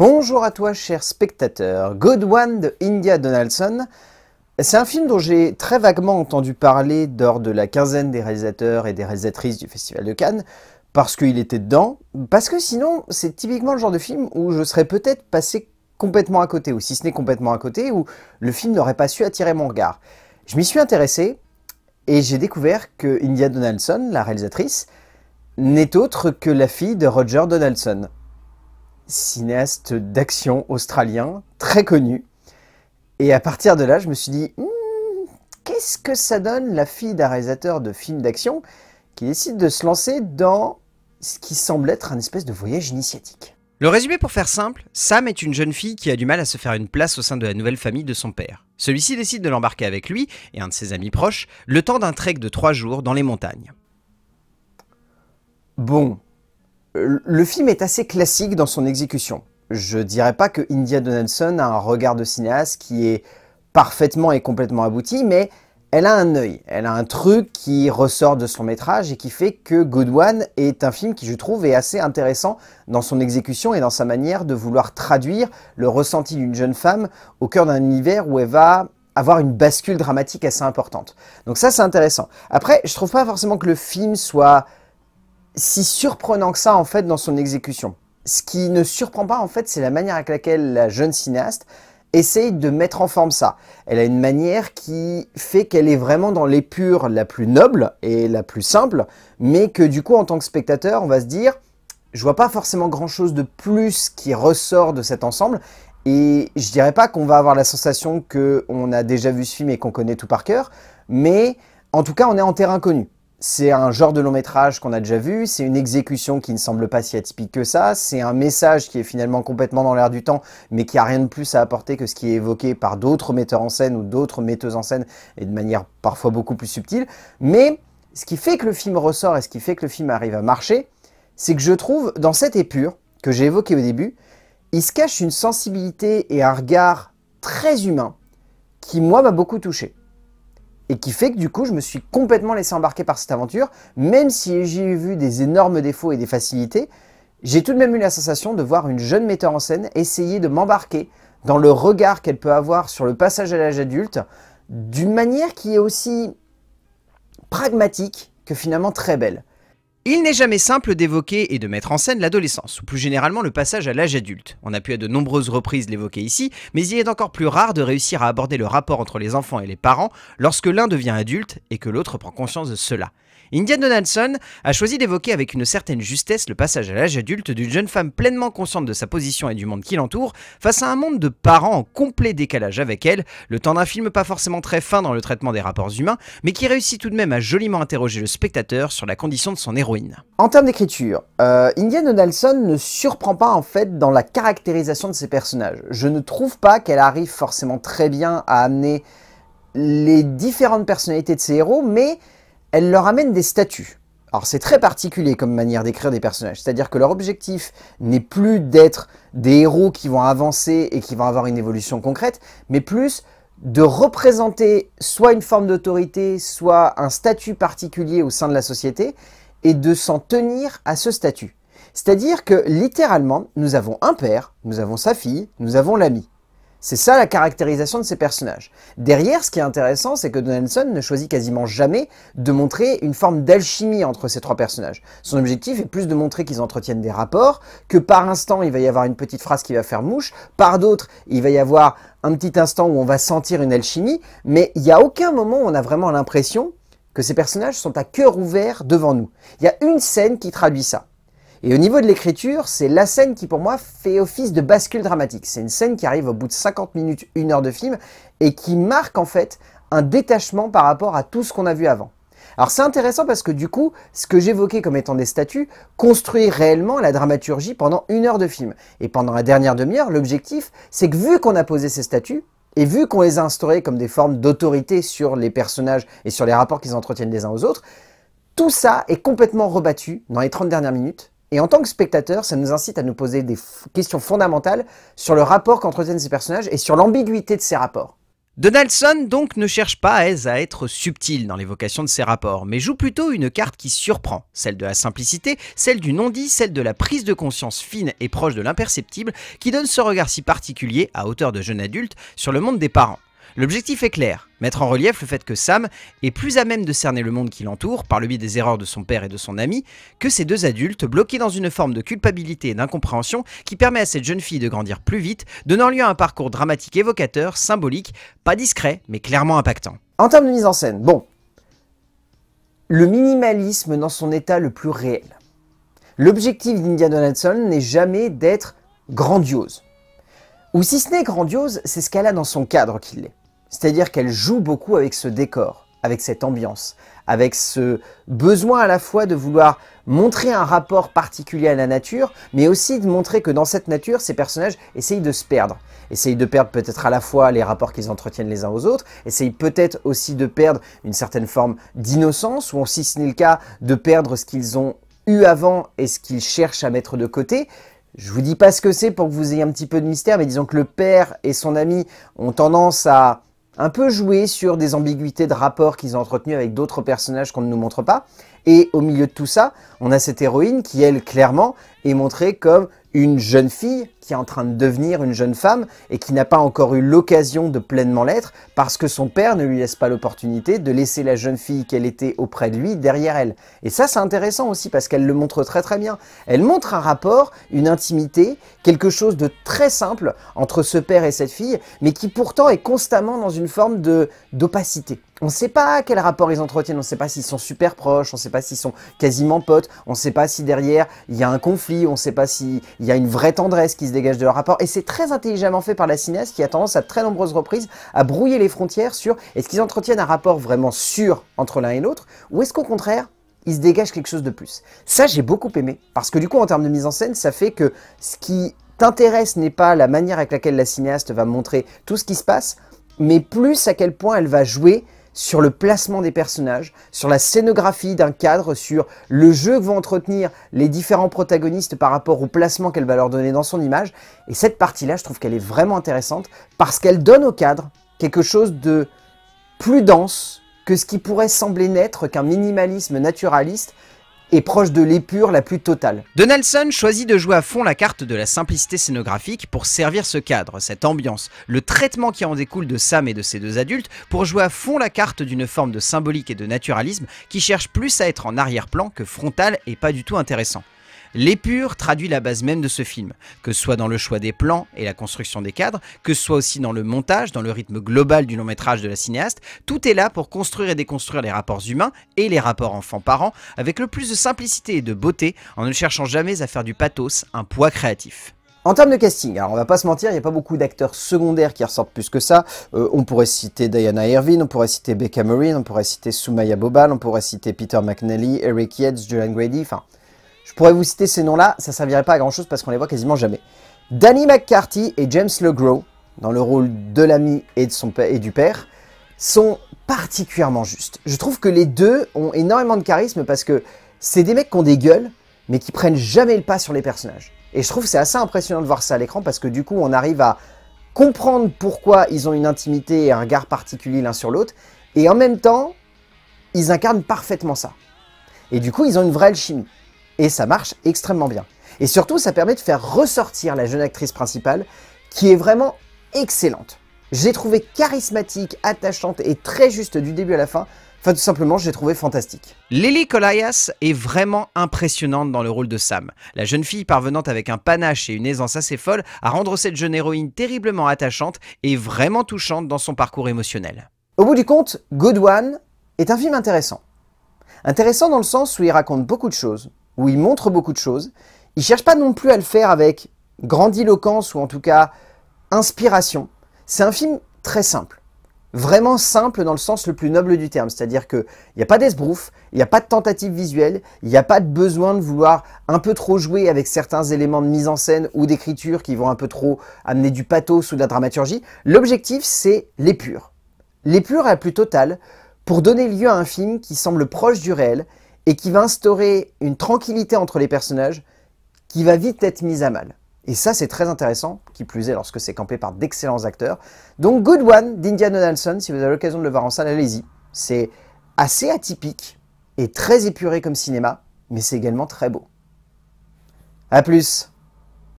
Bonjour à toi, cher spectateur. Good One de India Donaldson. C'est un film dont j'ai très vaguement entendu parler lors de la quinzaine des réalisateurs et des réalisatrices du Festival de Cannes, parce qu'il était dedans, parce que sinon, c'est typiquement le genre de film où je serais peut-être passé complètement à côté, ou si ce n'est complètement à côté, où le film n'aurait pas su attirer mon regard. Je m'y suis intéressé, et j'ai découvert que India Donaldson, la réalisatrice, n'est autre que la fille de Roger Donaldson cinéaste d'action australien, très connu. Et à partir de là, je me suis dit, hmm, qu'est-ce que ça donne la fille d'un réalisateur de films d'action qui décide de se lancer dans ce qui semble être un espèce de voyage initiatique le résumé pour faire simple, Sam est une jeune fille qui a du mal à se faire une place au sein de la nouvelle famille de son père. Celui-ci décide de l'embarquer avec lui et un de ses amis proches, le temps d'un trek de trois jours dans les montagnes. Bon, le film est assez classique dans son exécution. Je dirais pas que India Donaldson a un regard de cinéaste qui est parfaitement et complètement abouti, mais elle a un œil, elle a un truc qui ressort de son métrage et qui fait que Good One est un film qui, je trouve, est assez intéressant dans son exécution et dans sa manière de vouloir traduire le ressenti d'une jeune femme au cœur d'un univers où elle va avoir une bascule dramatique assez importante. Donc ça, c'est intéressant. Après, je trouve pas forcément que le film soit si surprenant que ça en fait dans son exécution. Ce qui ne surprend pas en fait, c'est la manière avec laquelle la jeune cinéaste essaye de mettre en forme ça. Elle a une manière qui fait qu'elle est vraiment dans l'épure la plus noble et la plus simple, mais que du coup en tant que spectateur, on va se dire, je vois pas forcément grand chose de plus qui ressort de cet ensemble, et je dirais pas qu'on va avoir la sensation qu'on a déjà vu ce film et qu'on connaît tout par cœur, mais en tout cas on est en terrain connu. C'est un genre de long métrage qu'on a déjà vu, c'est une exécution qui ne semble pas si atypique que ça, c'est un message qui est finalement complètement dans l'air du temps, mais qui a rien de plus à apporter que ce qui est évoqué par d'autres metteurs en scène ou d'autres metteuses en scène, et de manière parfois beaucoup plus subtile. Mais ce qui fait que le film ressort et ce qui fait que le film arrive à marcher, c'est que je trouve, dans cette épure que j'ai évoquée au début, il se cache une sensibilité et un regard très humain qui, moi, m'a beaucoup touché et qui fait que du coup je me suis complètement laissé embarquer par cette aventure, même si j'ai vu des énormes défauts et des facilités, j'ai tout de même eu la sensation de voir une jeune metteur en scène essayer de m'embarquer dans le regard qu'elle peut avoir sur le passage à l'âge adulte, d'une manière qui est aussi pragmatique que finalement très belle. Il n'est jamais simple d'évoquer et de mettre en scène l'adolescence, ou plus généralement le passage à l'âge adulte. On a pu à de nombreuses reprises l'évoquer ici, mais il est encore plus rare de réussir à aborder le rapport entre les enfants et les parents lorsque l'un devient adulte et que l'autre prend conscience de cela. Indian Donaldson a choisi d'évoquer avec une certaine justesse le passage à l'âge adulte d'une jeune femme pleinement consciente de sa position et du monde qui l'entoure, face à un monde de parents en complet décalage avec elle, le temps d'un film pas forcément très fin dans le traitement des rapports humains, mais qui réussit tout de même à joliment interroger le spectateur sur la condition de son héroïne. En termes d'écriture, euh, Indiana Donaldson ne surprend pas en fait dans la caractérisation de ses personnages. Je ne trouve pas qu'elle arrive forcément très bien à amener les différentes personnalités de ses héros, mais elle leur amène des statuts. Alors c'est très particulier comme manière d'écrire des personnages, c'est-à-dire que leur objectif n'est plus d'être des héros qui vont avancer et qui vont avoir une évolution concrète, mais plus de représenter soit une forme d'autorité, soit un statut particulier au sein de la société, et de s'en tenir à ce statut. C'est-à-dire que littéralement, nous avons un père, nous avons sa fille, nous avons l'ami. C'est ça la caractérisation de ces personnages. Derrière, ce qui est intéressant, c'est que Donaldson ne choisit quasiment jamais de montrer une forme d'alchimie entre ces trois personnages. Son objectif est plus de montrer qu'ils entretiennent des rapports, que par instant il va y avoir une petite phrase qui va faire mouche, par d'autres il va y avoir un petit instant où on va sentir une alchimie, mais il n'y a aucun moment où on a vraiment l'impression que ces personnages sont à cœur ouvert devant nous. Il y a une scène qui traduit ça. Et au niveau de l'écriture, c'est la scène qui pour moi fait office de bascule dramatique. C'est une scène qui arrive au bout de 50 minutes, une heure de film, et qui marque en fait un détachement par rapport à tout ce qu'on a vu avant. Alors c'est intéressant parce que du coup, ce que j'évoquais comme étant des statues construit réellement la dramaturgie pendant une heure de film. Et pendant la dernière demi-heure, l'objectif, c'est que vu qu'on a posé ces statues, et vu qu'on les a instaurées comme des formes d'autorité sur les personnages et sur les rapports qu'ils entretiennent les uns aux autres, tout ça est complètement rebattu dans les 30 dernières minutes et en tant que spectateur, ça nous incite à nous poser des questions fondamentales sur le rapport qu'entretiennent ces personnages et sur l'ambiguïté de ces rapports. Donaldson donc ne cherche pas à être subtil dans l'évocation de ses rapports, mais joue plutôt une carte qui surprend, celle de la simplicité, celle du non-dit, celle de la prise de conscience fine et proche de l'imperceptible, qui donne ce regard si particulier, à hauteur de jeune adulte, sur le monde des parents. L'objectif est clair, mettre en relief le fait que Sam est plus à même de cerner le monde qui l'entoure, par le biais des erreurs de son père et de son ami, que ces deux adultes bloqués dans une forme de culpabilité et d'incompréhension qui permet à cette jeune fille de grandir plus vite, donnant lieu à un parcours dramatique évocateur, symbolique, pas discret, mais clairement impactant. En termes de mise en scène, bon, le minimalisme dans son état le plus réel. L'objectif d'India Donaldson n'est jamais d'être grandiose. Ou si ce n'est grandiose, c'est ce qu'elle a dans son cadre qui l'est. C'est-à-dire qu'elle joue beaucoup avec ce décor, avec cette ambiance, avec ce besoin à la fois de vouloir montrer un rapport particulier à la nature, mais aussi de montrer que dans cette nature, ces personnages essayent de se perdre. Essayent de perdre peut-être à la fois les rapports qu'ils entretiennent les uns aux autres, essayent peut-être aussi de perdre une certaine forme d'innocence, ou si ce n'est le cas, de perdre ce qu'ils ont eu avant et ce qu'ils cherchent à mettre de côté. Je vous dis pas ce que c'est pour que vous ayez un petit peu de mystère, mais disons que le père et son ami ont tendance à un peu joué sur des ambiguïtés de rapport qu'ils ont entretenues avec d'autres personnages qu'on ne nous montre pas. Et au milieu de tout ça, on a cette héroïne qui, elle, clairement, est montrée comme une jeune fille qui est en train de devenir une jeune femme et qui n'a pas encore eu l'occasion de pleinement l'être parce que son père ne lui laisse pas l'opportunité de laisser la jeune fille qu'elle était auprès de lui derrière elle. Et ça c'est intéressant aussi parce qu'elle le montre très très bien. Elle montre un rapport, une intimité, quelque chose de très simple entre ce père et cette fille mais qui pourtant est constamment dans une forme d'opacité. On ne sait pas quel rapport ils entretiennent, on ne sait pas s'ils sont super proches, on ne sait pas s'ils sont quasiment potes, on ne sait pas si derrière il y a un conflit, on ne sait pas s'il y a une vraie tendresse qui se dégage de leur rapport. Et c'est très intelligemment fait par la cinéaste qui a tendance à très nombreuses reprises à brouiller les frontières sur est-ce qu'ils entretiennent un rapport vraiment sûr entre l'un et l'autre, ou est-ce qu'au contraire, ils se dégagent quelque chose de plus. Ça, j'ai beaucoup aimé, parce que du coup, en termes de mise en scène, ça fait que ce qui t'intéresse n'est pas la manière avec laquelle la cinéaste va montrer tout ce qui se passe, mais plus à quel point elle va jouer sur le placement des personnages, sur la scénographie d'un cadre, sur le jeu que vont entretenir les différents protagonistes par rapport au placement qu'elle va leur donner dans son image. Et cette partie-là, je trouve qu'elle est vraiment intéressante parce qu'elle donne au cadre quelque chose de plus dense que ce qui pourrait sembler n'être qu'un minimalisme naturaliste et proche de l'épure la plus totale. Donaldson choisit de jouer à fond la carte de la simplicité scénographique pour servir ce cadre, cette ambiance, le traitement qui en découle de Sam et de ses deux adultes, pour jouer à fond la carte d'une forme de symbolique et de naturalisme qui cherche plus à être en arrière-plan que frontal et pas du tout intéressant. L'épure traduit la base même de ce film, que ce soit dans le choix des plans et la construction des cadres, que ce soit aussi dans le montage, dans le rythme global du long métrage de la cinéaste, tout est là pour construire et déconstruire les rapports humains et les rapports enfants-parents avec le plus de simplicité et de beauté en ne cherchant jamais à faire du pathos un poids créatif. En termes de casting, alors on va pas se mentir, il n'y a pas beaucoup d'acteurs secondaires qui ressortent plus que ça. Euh, on pourrait citer Diana Irvine, on pourrait citer Becca Marine, on pourrait citer Soumaya Bobal, on pourrait citer Peter McNally, Eric Yates, Julian Grady, enfin je pourrais vous citer ces noms-là, ça ne servirait pas à grand-chose parce qu'on les voit quasiment jamais. Danny McCarthy et James LeGrow, dans le rôle de l'ami et, de son et du père, sont particulièrement justes. Je trouve que les deux ont énormément de charisme parce que c'est des mecs qui ont des gueules, mais qui prennent jamais le pas sur les personnages. Et je trouve que c'est assez impressionnant de voir ça à l'écran parce que du coup, on arrive à comprendre pourquoi ils ont une intimité et un regard particulier l'un sur l'autre, et en même temps, ils incarnent parfaitement ça. Et du coup, ils ont une vraie alchimie. Et ça marche extrêmement bien. Et surtout, ça permet de faire ressortir la jeune actrice principale, qui est vraiment excellente. J'ai trouvé charismatique, attachante et très juste du début à la fin. Enfin, tout simplement, je l'ai trouvé fantastique. Lily Colias est vraiment impressionnante dans le rôle de Sam. La jeune fille parvenant avec un panache et une aisance assez folle à rendre cette jeune héroïne terriblement attachante et vraiment touchante dans son parcours émotionnel. Au bout du compte, Good One est un film intéressant. Intéressant dans le sens où il raconte beaucoup de choses, où il montre beaucoup de choses. Il cherche pas non plus à le faire avec grandiloquence ou en tout cas inspiration. C'est un film très simple. Vraiment simple dans le sens le plus noble du terme. C'est-à-dire qu'il n'y a pas d'esbrouf, il n'y a pas de tentative visuelle, il n'y a pas de besoin de vouloir un peu trop jouer avec certains éléments de mise en scène ou d'écriture qui vont un peu trop amener du pathos ou de la dramaturgie. L'objectif, c'est l'épure. L'épure à la plus totale pour donner lieu à un film qui semble proche du réel et qui va instaurer une tranquillité entre les personnages qui va vite être mise à mal. Et ça, c'est très intéressant, qui plus est lorsque c'est campé par d'excellents acteurs. Donc Good One d'India Donaldson, si vous avez l'occasion de le voir en salle, allez-y. C'est assez atypique et très épuré comme cinéma, mais c'est également très beau. A plus